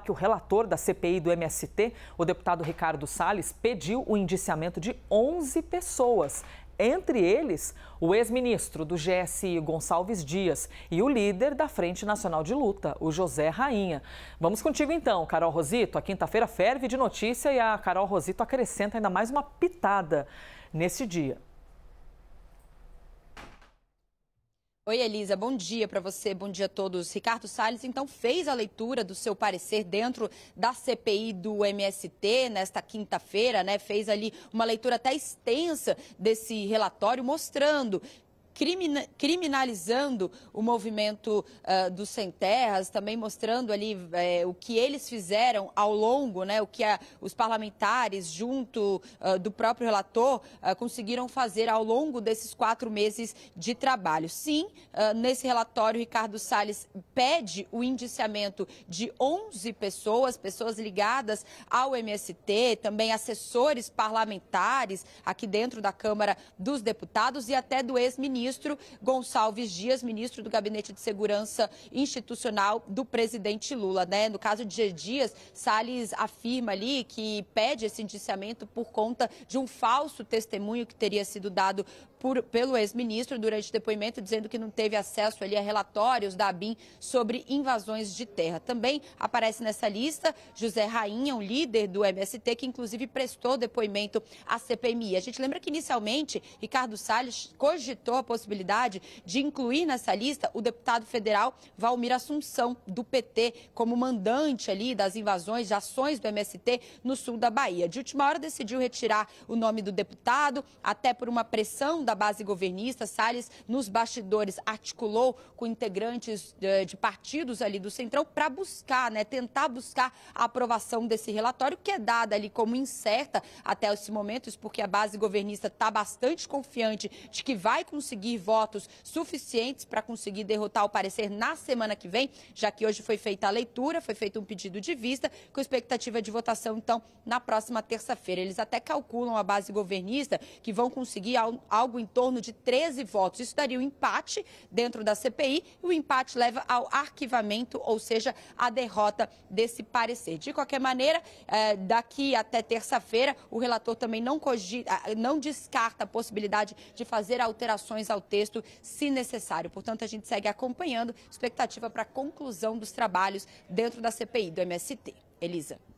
que o relator da CPI do MST, o deputado Ricardo Salles, pediu o indiciamento de 11 pessoas. Entre eles, o ex-ministro do GSI, Gonçalves Dias, e o líder da Frente Nacional de Luta, o José Rainha. Vamos contigo então, Carol Rosito. A quinta-feira ferve de notícia e a Carol Rosito acrescenta ainda mais uma pitada nesse dia. Oi, Elisa, bom dia para você, bom dia a todos. Ricardo Salles, então, fez a leitura do seu parecer dentro da CPI do MST nesta quinta-feira, né? Fez ali uma leitura até extensa desse relatório, mostrando crimina criminalizando o movimento uh, dos Sem Terras, também mostrando ali uh, o que eles fizeram ao longo, né, o que a, os parlamentares, junto uh, do próprio relator, ah, conseguiram fazer ao longo desses quatro meses de trabalho. Sim, nesse relatório, Ricardo Salles pede o indiciamento de 11 pessoas, pessoas ligadas ao MST, também assessores parlamentares aqui dentro da Câmara dos Deputados e até do ex-ministro ministro Gonçalves Dias, ministro do Gabinete de Segurança Institucional do presidente Lula. Né? No caso de G. Dias, Salles afirma ali que pede esse indiciamento por conta de um falso testemunho que teria sido dado por, pelo ex-ministro durante depoimento, dizendo que não teve acesso ali a relatórios da ABIN sobre invasões de terra. Também aparece nessa lista José Rainha, um líder do MST, que inclusive prestou depoimento à CPMI. A gente lembra que inicialmente Ricardo Salles cogitou a possibilidade de incluir nessa lista o deputado federal Valmir Assunção, do PT, como mandante ali das invasões, de ações do MST no sul da Bahia. De última hora, decidiu retirar o nome do deputado, até por uma pressão da base governista. Salles, nos bastidores, articulou com integrantes eh, de partidos ali do Centrão para buscar, né, tentar buscar a aprovação desse relatório, que é dada ali como incerta até esse momento, isso porque a base governista está bastante confiante de que vai conseguir conseguir votos suficientes para conseguir derrotar o parecer na semana que vem, já que hoje foi feita a leitura, foi feito um pedido de vista, com expectativa de votação, então, na próxima terça-feira. Eles até calculam a base governista que vão conseguir algo em torno de 13 votos. Isso daria um empate dentro da CPI e o empate leva ao arquivamento, ou seja, à derrota desse parecer. De qualquer maneira, eh, daqui até terça-feira, o relator também não, cogita, eh, não descarta a possibilidade de fazer alterações ao texto, se necessário. Portanto, a gente segue acompanhando, expectativa para a conclusão dos trabalhos dentro da CPI do MST. Elisa.